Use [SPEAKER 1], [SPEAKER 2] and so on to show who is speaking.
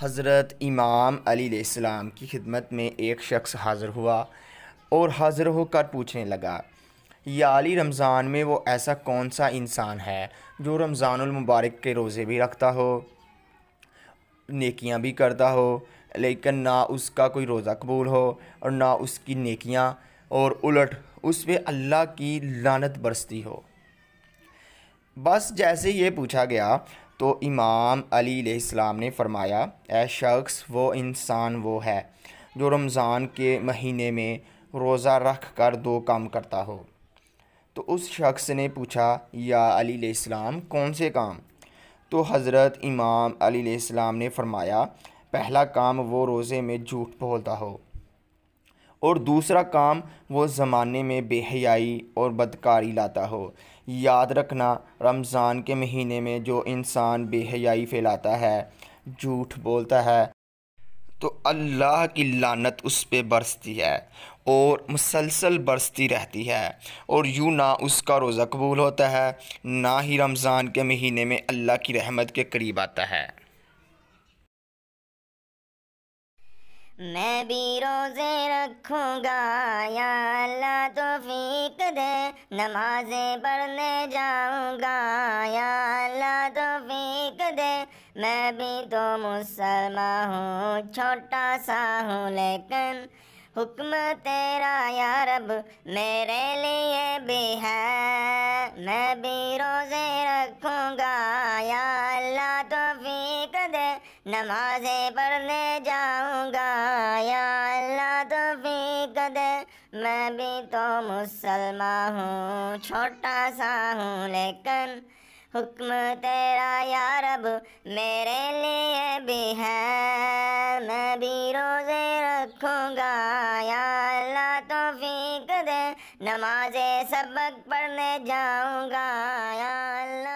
[SPEAKER 1] हज़रत इमाम अली सलाम की खिदमत में एक शख्स हाज़िर हुआ और हाज़िर होकर पूछने लगा अली रमज़ान में वो ऐसा कौन सा इंसान है जो रमज़ानमबारक के रोज़े भी रखता हो नेकियां भी करता हो लेकिन ना उसका कोई रोज़ा कबूल हो और ना उसकी नेकियां और उलट उस पर अल्लाह की लानत बरसती हो बस जैसे ये पूछा गया तो इमाम अली ने फरमाया ए शख्स वो इंसान वो है जो रमज़ान के महीने में रोज़ा रख कर दो काम करता हो तो उस शख्स ने पूछा या अली कौन से काम तो हज़रत इमाम अली ने फरमाया पहला काम वो रोज़े में झूठ बोलता हो और दूसरा काम वो ज़माने में बेहयाई और बदकारी लाता हो याद रखना रमज़ान के महीने में जो इंसान बेहयाई फैलाता है झूठ बोलता है तो अल्लाह की लानत उस पर बरसती है और मुसलसल बरसती रहती है और यूँ ना उसका रोज़ा कबूल होता है ना ही रमज़ान के महीने में अल्लाह की रहमत के करीब आता है
[SPEAKER 2] मैं भी रोज़े रखूँगा या अल्लाह तो फीक दे नमाजें पढ़ने जाऊँगा या अल्लाह तो फीक दे मैं भी तो मुसलमान हूँ छोटा सा हूँ लेकिन हुक्म तेरा या रब मेरे लिए भी है मैं भी रोज़े रखूँगा या अल्लाह तो फीक नमाजें पढ़ने जाऊंगा या अल्लाह तो भी दे मैं भी तो मुसलमान हूँ छोटा सा हूँ लेकिन हुक्म तेरा या रब मेरे लिए भी है मैं भी रोज़े रखूँगा या अल्लाह तो फीक दे नमाजें सबक पढ़ने जाऊँगा या अल्लाह